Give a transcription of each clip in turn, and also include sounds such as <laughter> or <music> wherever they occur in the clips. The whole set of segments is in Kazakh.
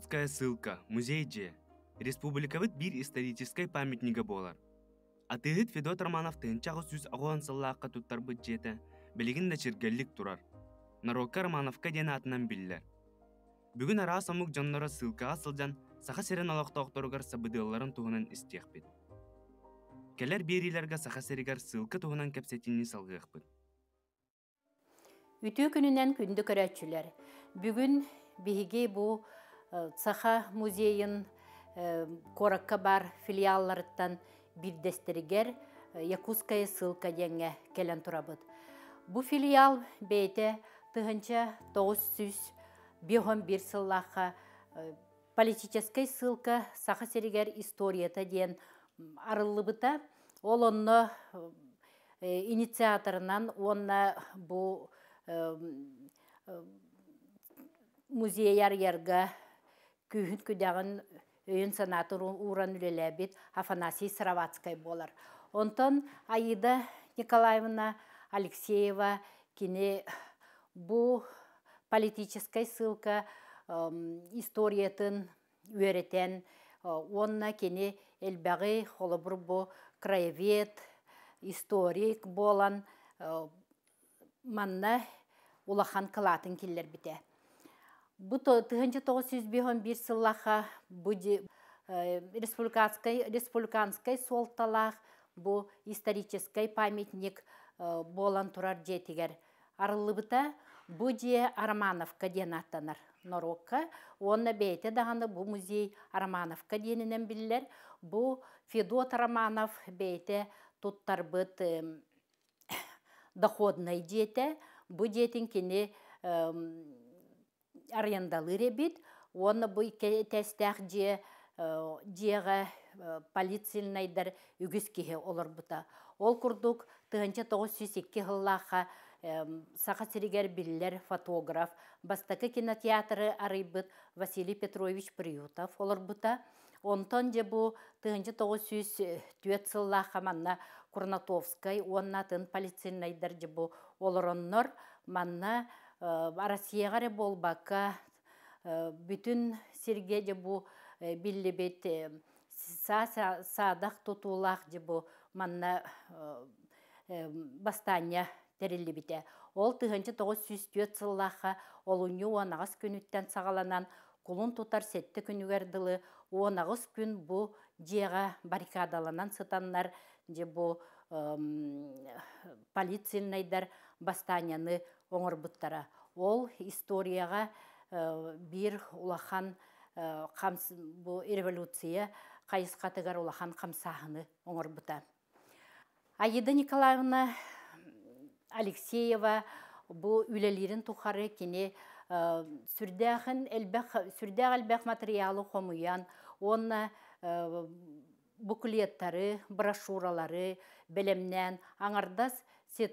Иркутская ссылка, музей же. Республиковый бир исторический памятнигі болар. гид Федот Романов тынчағы сюз агуан саллаха туттар жеті, белегин да чергеллік турар. Нарока Романовка ден атынан биллер. Бүгін ара самук жаннора ссылка асылдан, саха серен алақта сабыдыларын туғынан истекпит. Келер берилерге саха серегар ссылка туғынан кәпсетінні салғықпыт. Үтүү күнінен күнді көрәтчілер. Бүгін бігіге бұл Саха э, музейін э, коракка бар филиалларыттан билдестеригер э, якутская ссылка деңе келен турабыт. Бу филиал бейте тыгынча 900 бегом бир сыллаха политической ссылка саха серигер историята диен арылыбыта ол онно инициаторынан онна бу музей ярга күйін күдәғін э, өйін санатыр уран үлелебит Афанасий Сыравацкай болар. Онтон Аида Николаевна Алексеева кине бу политическай ссылка историятын үйретен, э, онна кине әлбәғи холыбыр бу краевед, историк болан э, манна улахан кылатын киллер бите. Э, бу тыһынчы тоғыз бир сыллаха буди республиканской бу исторический памятник э, болан турар жетигер. Арылыбыта буди Армановка ден аттанар. Норокка. Онна бейте дағаны бу музей армановка денінен білілер. бу Федот Романов бейте тұттар доходный э, <coughs> доходной дете. бу арендалы ребит, оны бұй тәстәқ же жеға э, э, полицияйдар үгіз кеге олар бұта. Ол күрдік түгінші 902 ғылаға сақа сірігер білілер фотограф, бастакы кинотеатры арыйбыт Василий Петрович Приютов олар бұта. Онтон же бұ тұғанча 904 ғыллаға манна Курнатовскай, оннатын полицияйдар же бұ олар оннор манна Э, Россияға бака, э, бүтін серге же бу э, биллибит садах тутулах же бу манна бастания терилибите. Ол тыгынчы тоғыз сүз төт сыллаха, ол сағаланан, кулун тутар сетті күн дылы, күн бұ жеға баррикадаланан сытаннар, же бұ полицияныйдар бастанияны оңырбыттара. Ол историяға э, бір улахан э, бұл революция қатыгар улахан қамсағыны бұта. Аида Николаевна Алексеева бұл үлелерін тұқары кене э, сүрде әлбәқ материалы қомыян, оны буклеттары, брошюралары, білімнен аңардас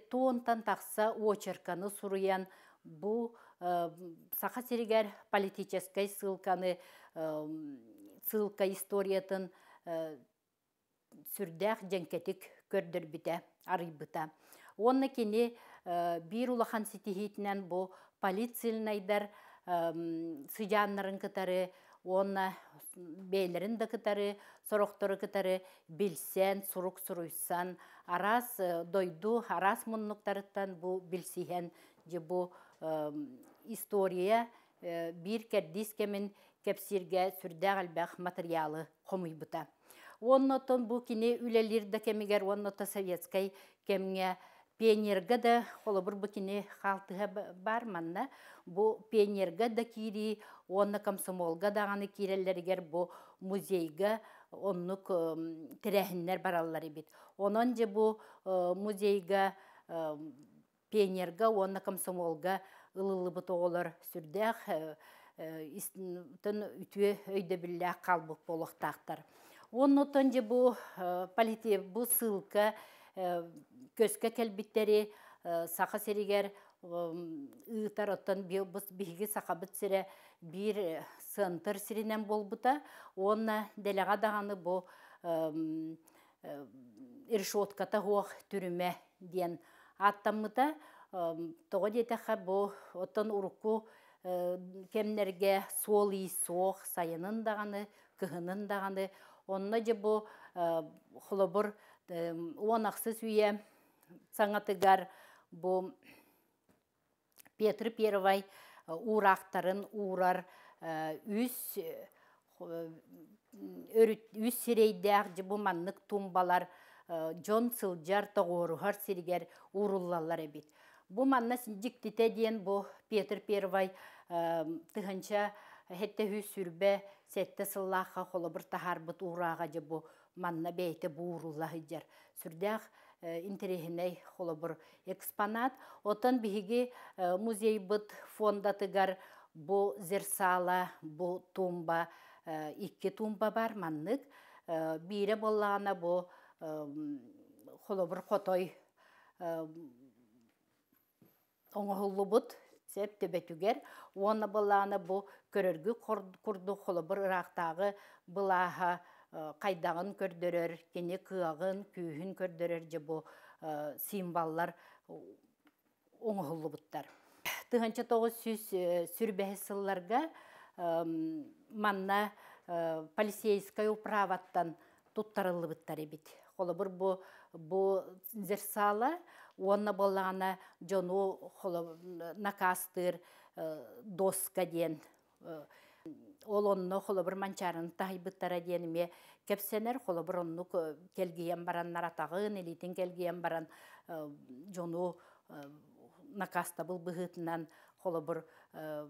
тонтан тақса очерканы суруян бұл э, сақа серегер политическай сылканы э, ссылка историятын э, сүрдәк біта, көрдірбіте арыбыта Оны кені бир улахан ситихитнен бу полицильнайдар сыжаннарын кытары онна бейлерин да кытары сороктору кытары билсен сурук суруйсан арас э, дойду, арас мұннықтарыттан бұл білсиген же бұл история э, бир кәрдис кемін кепсирге сүрдәг әлбәқ материалы қомый бұта. Оннотон бұл кіне үлелер дәкемігер, оннота советскай кемге пионерге да бір бүтіне халты бар манна бу пионерга да кири онна комсомолға даганы киреллергер бу музейге оннук тирехиннер бараллар бит онон же бу э, музейга пионерга онна комсомолга ылылыбы тоголор сүрдәх э, э, тон үтүө өйдө биллээх калбык болохтаактар оннотон же бу полити бу ссылка Э, көскә келбиттери э, саха серигер ыытар оттан биги биһиги сахабыт сире бир сынтыр э, сиринен болбута онна делега даганы бу иршотката хуох түрүмө диен аттаммыта того детеха бу оттан урукку кемнерге сол и соох сайынын даганы кыгынын даганы онна же бу холобор онақсыз үйе саңатыгар бұл Петр Первай э, урақтарын урар э, үс э, үс сирейдәк тумбалар жон сылжар тоғорухар сиригер уруллалар эбит. Бұл манна синжиктите дейін Петр Первай тыхынча хетте хүй сүрбе сетте сыллаққа қолы бір тағар бұт ураға же манна бейте буурулла хыджар. Сурдях э, интерехиней холобур экспонат. Отан биги э, музей бут фонда тыгар бу зерсала, бу тумба, э, икки тумба бар маннык. Бире боллана бу холобур хотой оңохуллубут сәп төбәтүгер оны болланы бу көрөргү курду холобур ырактагы былаха Э, қайдағын көрдөрер, кене күағын, күйін көрдөрер же бу э, символлар оңолубуттар тыганча тогуз сүз э, сүрбэхи манна полицейская управаттан бұттар эбит холобур бу бу зерсала оны боллаана жону накастыр доска ол онно манчарын тахайбыттара диениме кепсенер бір оннук келгиен баран наратағын, баран э, жону э, накаста бұғытынан қолы холобур э,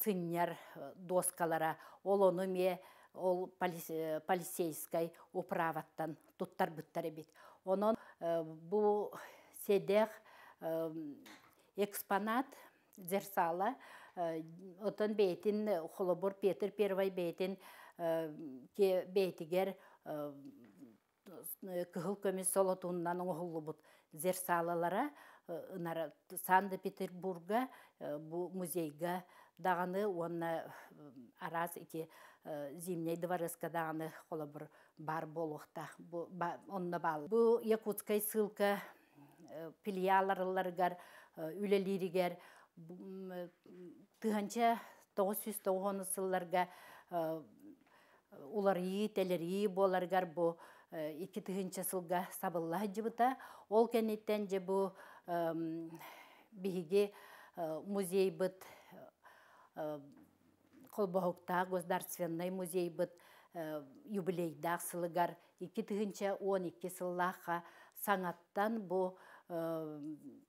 сыньяр доскалара ол ме ол полисейскай оправаттан туттар бүттар бит. Онон бу седех экспонат зерсалы, Э, Отон бейтин э, холобор петер Первый бетин э, ке бейтигер көмес көмис солотуннан оңолубут зерсалалара ынара санкт петербурга бу музейга даганы араз ити зимний дворецка дағаны бар болохта бу онна бал бу якутская ссылка филиаларларгар үлелиригер тыһанча 990 сылларга э, уларйы, телерии боларгар бу э, ики тыһынча сылга сабылла жыбыта. Ол кенеттен же бу биһиги э, музей быт колбохукта государственный музей быт юбилейдах сылыгар ики он 12 сыллаха саңаттан бу Э,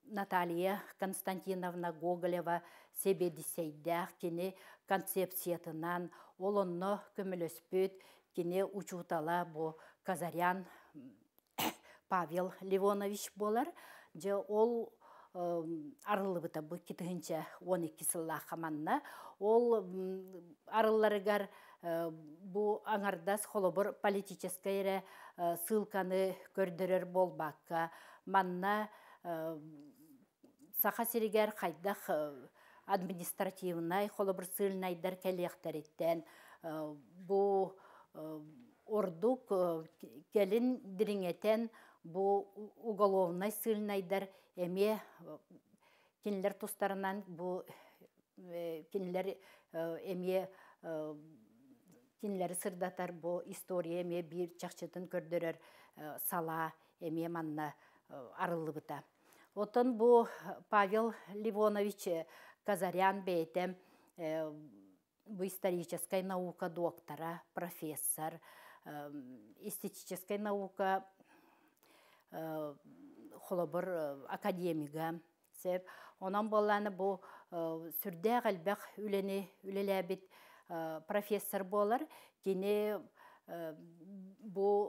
Наталья Константиновна Гоголева себе себедісейдәк кені концепциятынан олонно көміліспөт кине учутала бу Казарян <coughs> Павел Ливонович болар. Же ол э, арылыбыта бұ кетігінші 12 сылла хаманна Ол арылларыгар э, бу аңардас холобор политическая ссылканы көрдөрөр болбаққа манна э, саха сиригар хайдах э, административнай холобырсылнайдар келехтериттен э, бу ордук келин бу уголовнай сылнайдар эме кинлер тустарынан бу кинлер эме кинлер сырдатар бу история эме бир чакчытын көрдөрөр сала эме манна Э, арылыбыта. Отын бұ э, Павел Ливонович э, Казарян бейтем бұ исторической наука доктора, профессор, эстетической наука холобыр академига. онан болланы бұ сүрдәғ әлбәқ үлені профессор болар, кені Э, Бұл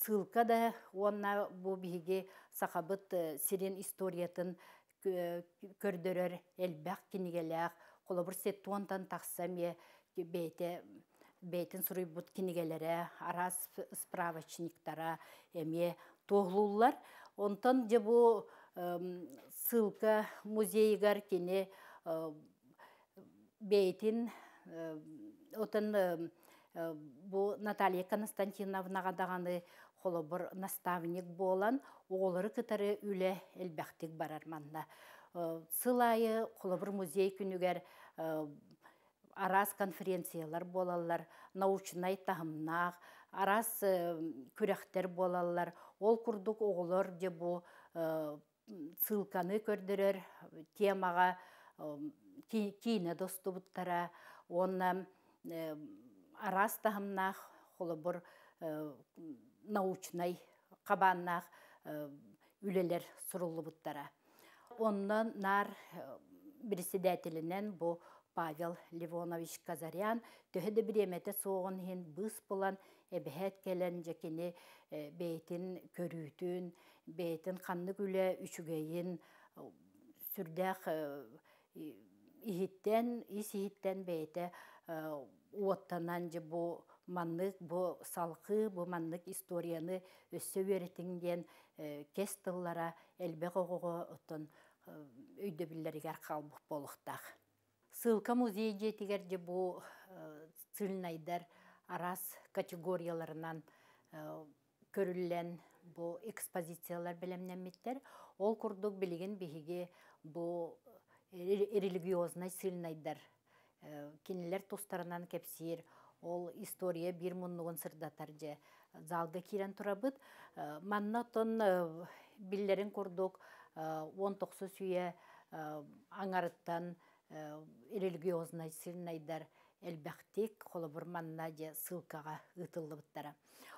ссылка да онна бу биге сахабыт э, сирен историятын көрдөрөр элбах кинигелях колобур сеттуантан тахсаме э, бейте бейтин суруйбут кинигелере арас справочниктара эме тоғлулар. Онтан же бу ссылка музейгар кине бейтин отын Э, бұл Наталья Константиновнаға дағаны қолы бір наставник болан, оғылыры кітары үлі әлбәқтік барарманда. Э, сылайы қолы бір музей күнігер э, арас конференциялар болалар, научнай тағымнақ, арас күрәқтер болалар, ол күрдік оғылыр де бұл ссылканы көрдірер темаға кейіне досты бұттара, арас таһымнаах холобор э, научный кабаннах э, үлелер сурулубуттара. оннан нар э, председателінен бу Павел Ливонович Казарян төһеде биремете соғын хин быс болан эбһәт келен жекени бейтин көрүүтүн, бейтин канды үле үчүгейин сүрдәх ихиттен, ис ихиттен бейте оттанан же бу маннык бу салкы бу маннык историяны өссө веретиңден э, кес тыллара элбек огого оттон өйдө э, биллеригер калбык болуктак ссылка музей жетигер же бу э, цылнайдар арас категорияларынан көрүллен бу экспозициялар белемнеммиттер ол курдук билигин биһиги бу религиозный сылнайдар Э, кинилер тустарынан кепсир, ол история бир мұнығын сырдатар же залга кирен турабыт э, манна тон э, биллерин курдук он сүйе аңарыттан религиозный әлбәқтек қолы бір манна же ссылкага біттара.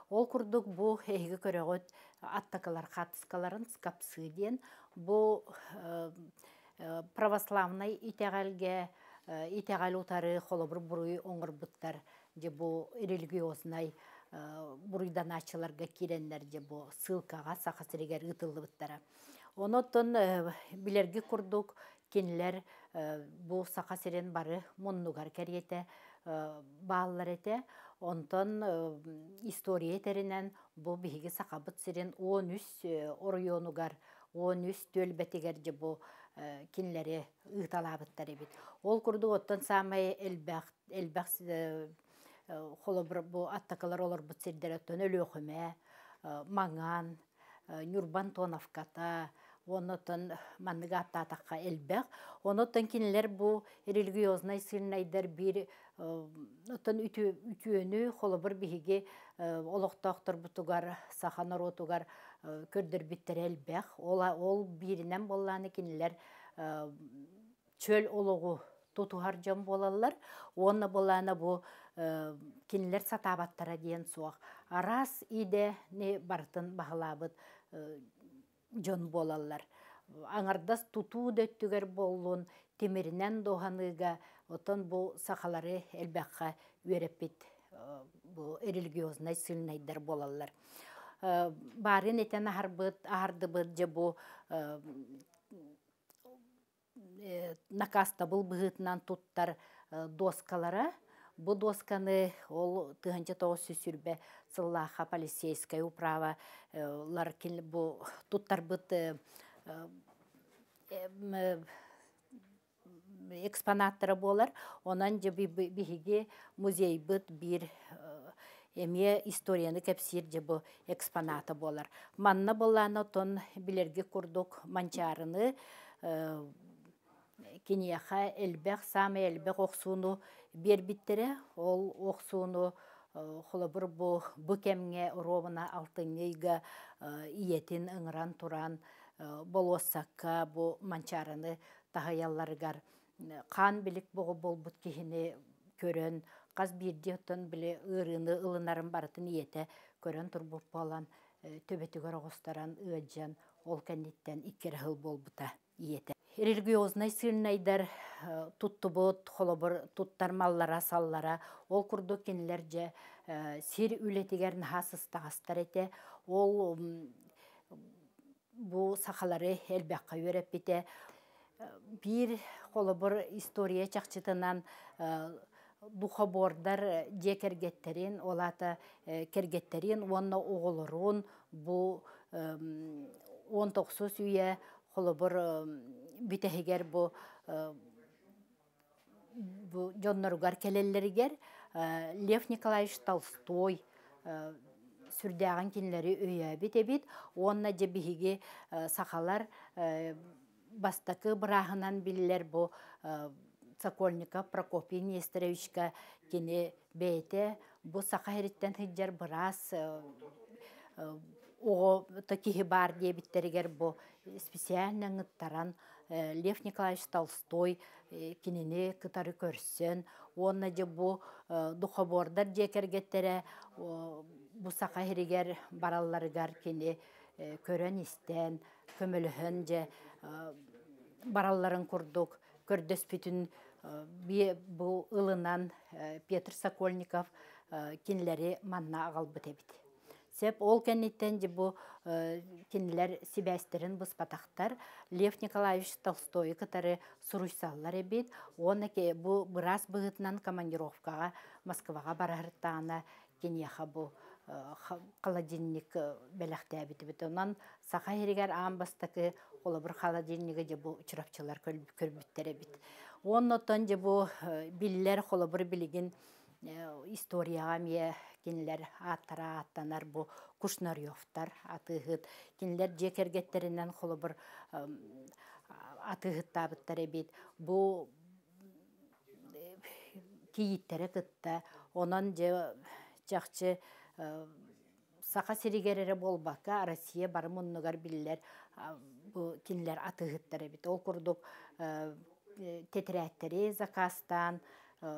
ол курдук бу әйгі көрөгөт аттакалар қатысқаларын скапсыден бұл бу православный итәғәл утары холобур буруй оңырбыттар же бу религиознай э, буруйдан ачыларга киреннер же бу ссылкага сахасыригер ытылыбыттара онотон э, билерги курдук кинлер э, бу сахасирен бары муннугар кериете бааллар эте онтон история этеринен бу биһиги сахабыт сирен он үс 13 он үс же бу Э, кинләре ыыталабыттар эбит. Ол курду оттан самай элбәх элбәх э, э, холобр бу аттакалар олар бу цирдер оттан өлөхүмә, маңан, Нюрбан Тоновката, онотон манныга аттатакка элбәх, онотон кинләр бу религиозный сыннайдар бир отон үтү үтүөнү холобр биһиги олохтоктор бутугар, отугар, Э, біттір әлбәқ. Ол биринен болланы кенілер э, чөл олығы тұтуғар жан болалар. Оны боланы бу э, кинилер сатабаттара дейін суақ. Арас иде не бартын бағылабыд жон болалар. Аңардас тұту дөттігер болуын темірінен доғаныға отын бұл сақалары әлбәққа өріпет бұл религиозный сылнайдар болалар. Э, барын этен ахарбыт, ахардыбыт же бу э, э, накаста был бұғытынан туттар доскалары. Бу досканы ол тыгынча тоғыз сүсүрбе сыллаха полицейская управа лар бу туттар быт экспонаттары болар. Онан же биһиги музей бит бир эме историяны кепсир бу экспоната болар. Манна болана тон билерге курдук манчарыны кинияха элбек самы элбек бер биттере ол оксуну холобур бу бу кемге рована алтынныйга иетин ыңран туран болосакка бу манчарыны таһаялларыгар қан білік бұғы болбут кихини көрөн каз берді оттон біле ырыны ылынарын барытын иете көрін тұрбұл болан э, төбөтүгөр огустаран ыаджан ол кенниттен еті. Ерелгі болбута иете религиозный сыйнайдар э, туттубут холобор маллара, саллара ол кенілер жа сер сир үлетигер нахасыстагастар эте ол бу сахалары әлбәққа үйрөп бите э, бир холобор история чакчытынан бухобордар же э, кергеттерин олата э, кергеттерин онны оголорун бу он токсус үйе холобор битехигер бу э, бу жонноругар келеллеригер Лев Николаевич Толстой сүрдәгән кинләре өйә битебит онна же бихиги сахалар бастакы бырахынан биллер бу Сокольника Прокопий Нестеревичка кене бейте бу сахариттен хиджер бұрас э, э, оғы такихи бар дебиттерегер бу специальный ныттаран э, Лев Николаевич Толстой кинини кытары көрсен, онна же бу духобордар жекергеттере бу сақа хиригер баралларыгар кини көрөн истен, же баралларын курдук, көрдөс Э, бе бұл ылынан э, Петр Сокольников э, кенілері манна ағалбыт әбіт. Сәп ол кәнеттен де бұл кенілер себәстерін бұс Лев Николаевич Толстой катары сұруйсаллар әбет. Оны ке бұл біраз бұғытынан командировкаға Москваға барарыттағына кенеха бұл холодильник бәліқті әбеті біті. Онан сақа ерігер аң бастықы олы бір де бұл чырапчылар көрбіттер Оннотон же бу э, биллер холобур билигин э, историяга мие кинилер аттара аттанар бу кушнарьевтар атыгыт кинилер же кергеттеринен холобур атыгыт табыттар эбит. Бу э, кейиттере кытта онан же жакчы саха сиригерере болбакка Россия барымыннугар биллер бу аты атыгыттар эбит. Ол курдук Э, тетерәттері закастан э,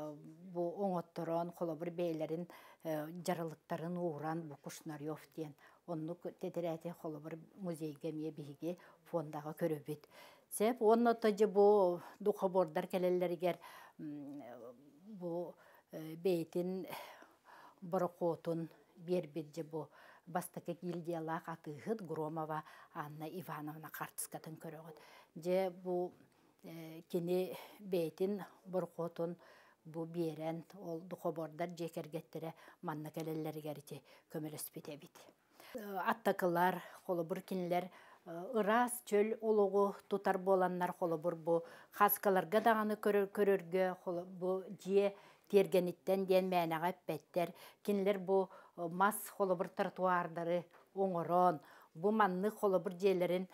бу оңотторон холобур бейлерин э, жарылыктарын ууран бу кушнарев диен оннук тетерәте холобур музейге мие фондағы фондага көрөбөйт сеп онното же бу духобордар бейтін бу бейтин борокотун бербит же бу бастакы гильдиялах атыгыт громова анна ивановна қартысқатын көрөгөт же бу Э, кини бейтин борхотун бу биэрен ол духобордар жекергеттере манна келеллергерити көмөлөспитебит э, аттакылар холобур кинилер э, ырас чөл улугу тутар боланнар холобур бу хаскаларга даганы көрөргө бу жие тергениттен диэн мээнага эппеттер кинилер бу мас холобур тротуардары оңорон бу манны холы бир жээлерин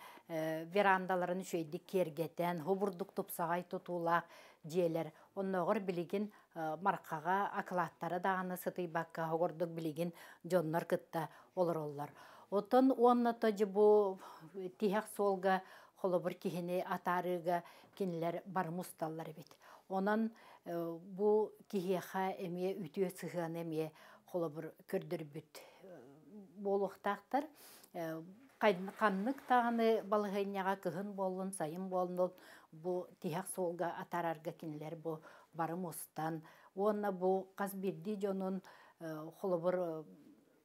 верандаларын шөйді кергетен, хубурдук тупсагай тутулак жээлер. Онногор билигин маркага акылаттары даганы сытый бакка хогордук билигин жоннор кытта олороллар. Отон уонна тоже бу тихак солга холы бир кихини кинлер бар мусталлар бит. Онан бу кихиха эме үтүө сыган эме холы бир көрдүрбүт қанның э, тағыны балыгыняга кыын болын, сайын болды бу тиһәк солға атарарга кинилер бу барым Оны уонна бу жоның бирди жонун э, холобур э,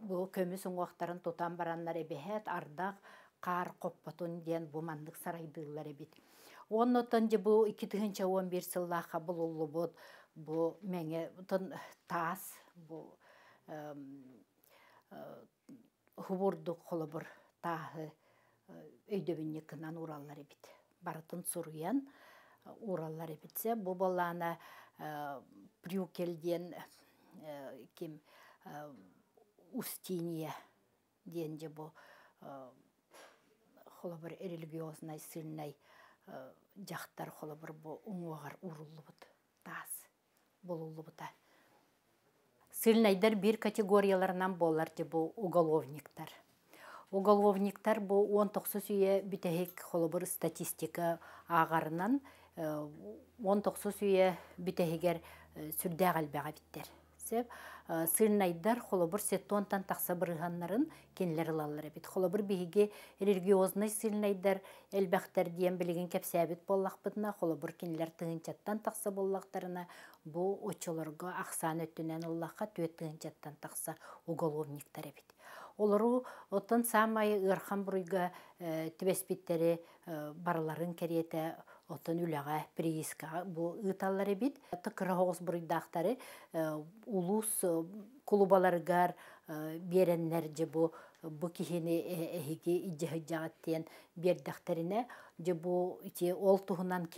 бу көмүс уңуактарын тутан бараннар эбеһет ардак қар коппотун ден бу маннык сарайдыылар эбит же бу ики тыһынча он бир сыллааха булуллубут бу меңе таас бу хубурдук холобур таахы өйдөбүнне э, кынан ураллар эбит барытын суруян э, ураллар эбитсе бу баланы брюкелден э, ким устиния диэн же бу холобур религиозный сильный жактар холобур бу уңуагар тас таас сыльнайдар бир категорияларынан болар де бұл уголовниктар. Уголовниктар бұл 19 сүйе бітәхек холобур статистика ағарынан 19 э, үйе бітәхегер э, сүрдәғ әлбәға біттер. Сәп, сыльнайдар э, холобыр сеттонтан тақса бірғанларын кенлер лалары біт. холобур бігі религиозный сыльнайдар әлбәқтер дейін білген кәпсәбіт боллақ бітіна, холобыр кенлер тақса боллақтарына, бу очолорго ақсан өттінен ұллаққа төттүн жаттан такса уголовниктар тәрепет. олору отон самай ырхан буруйга э, түбеспеттері э, барыларын керете отон үліға прииска бу ұталары бит Тықыры ғоғыз э, улус клубаларга береннәр же бу бу кихини эхиги иҗһиҗаттен же бу ол туһунан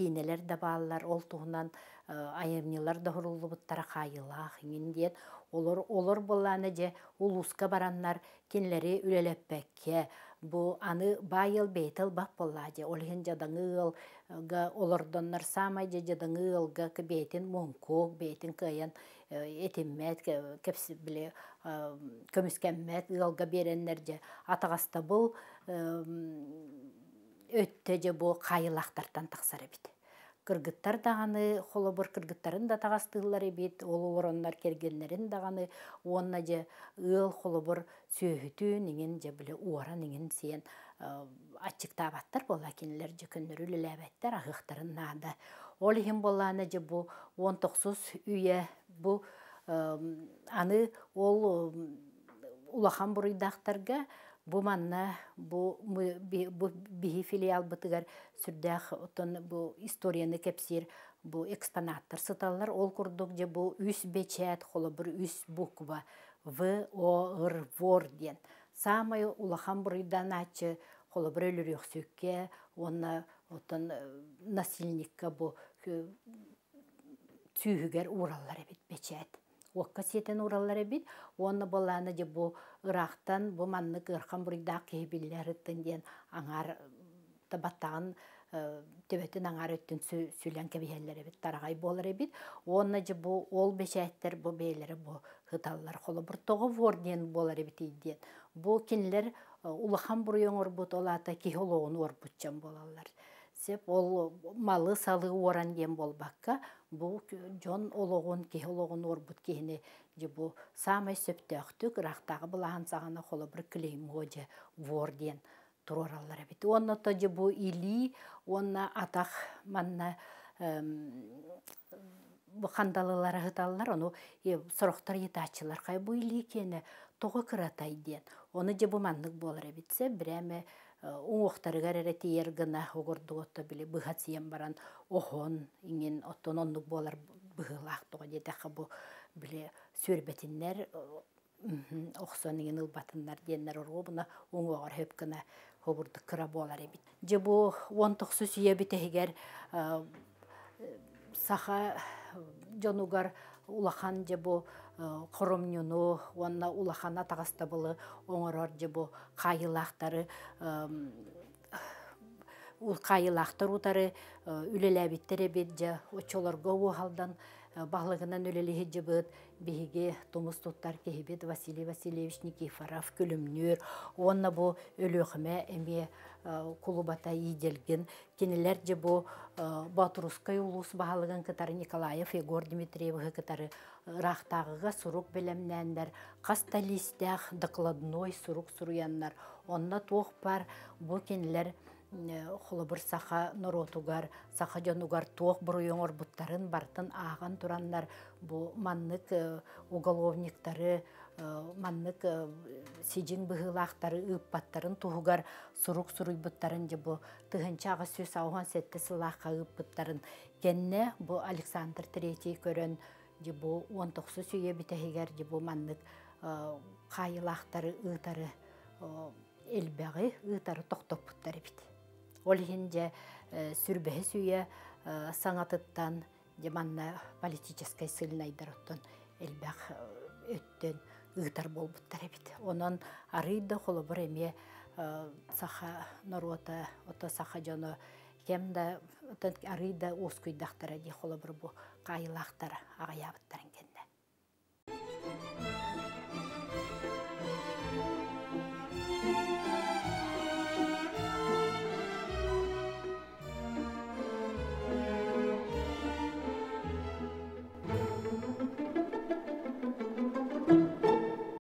да бааллар балалар Э, айырнылар да хорулубуттара хайылах иңин диет олор олор болланы же улуска бараннар кинлери үлелеппекке бу аны байыл бейтіл бап болла же олхен жадаңыл э, га олордоннар самай же жадаңыл га бейтин монкок бейтин кыян э, этиммет кепс биле көмүскәммет ылга береннер же атагаста бул өттө же бу кайылактартан таксара бит кыргыттар даганы холобор кыргыттарын да тагастыылар эбит ол ороннар кергеннерин даганы онна же ыл холобор сөөхүтү неген же биле уора неген сиен э, ачыктаабаттар бол кинилер же көннөрү лелебеттер агыктарын наада ол ихим боллааны же бу он токсуз үйе бу э, аны ол улахан буруйдактарга бу манна бу бу бихи филиал бытыгар сүрдәх отон бу историяны кепсир бу экспонаттар сыталлар ол курдук же бу үс бечет холо бир үс буква в о р вор ден улахан бурыйдан ачы холы бир өлүрөксөкке онна отон насильникка бу түйүгер ураллар бит уокка сиэтен ураллар эбит уонна балааны де бу ырахтан бу маннык қырқан буруйдаак киһибиллерыттын аңар табаттаан э, төбөтүн аңар өттүн сүлэн кебиһэллер эбит тарагай болар эбит Оны же бу ол бешээттер бу бээлери бу хыталлар холобуртого вор диэн болар эбит диэн бу кинилер э, улахан буруйоң орбут олаата киһи олоон орбутчан болалар. сеп ол малы салы оранген болбаққа болбакка бұл жон олығын, кей олығын орбут кене же бұл самый рақтағы сағана қолы бір кілейм ғой ворден тұроралар бит онна то же бұл или онна атақ манна хандалылары оны ону сорохтар етачылар кай бұл или екені, тоғы кыратай ден оны же бұл маннык болар біреме уңуқтарыгар әрәті ергіна оғырдығытты біле биле тиен баран охон инген оттон болар бұғылақ тұға дедіқі бұл біле сөрбетінлер оқсон инген ұлбатынлар денлер ұрғы бұна оңуағар хөпкіна хобурдық кыра болар ебіт. Же бұл он тұқсы э, саха жонугар улахан дебо э, хоромнюну уанна улахана тагастабылы оңорор дебо кайылактары ул кайылактар утары э, үлеләбиттере бит жа гоу халдан Э, бағлығынан өлелеге жыбыт беге Тұмыс Тұттар кейбет Василий Васильевич Никифоров күлімнөр онна бу өлөхме әме э, кулубата иделген кенелер же бу э, Батырусқай ұлғыс бағылығын катары Николаев Егор Дмитриевы катары рақтағыға сурук білімнәндер, касталистях докладной сурук суруяннар онна тоқ бар бу кенелер Э, холобур саха норотугар, саха жонугар тох бұруйоңор буттарын бартын аған тураннар бу маннык э, уголовниктары, э, маннык сижин быһылаахтары ыыппаттарын тухугар сурук буттарын же бу тыһынчаага сөз ауган сетте сылаахка ыыппыттарын кенне бу Александр Третий көрөн же бу он токсу сүйе битехигер же бу маннык хайылаахтары ыытары элбеги ыытары буттары бит Ол хинде э, сүрбеһи сүйе э, саңатыттан деманна политической сылнайдырыттан элбәх э, өттөн ыгытар әбіт. эбит. арыйды қолы бір әме саха норота ота саха арыйды кем да әде қолы ди бір бу ағай агаябыттарың.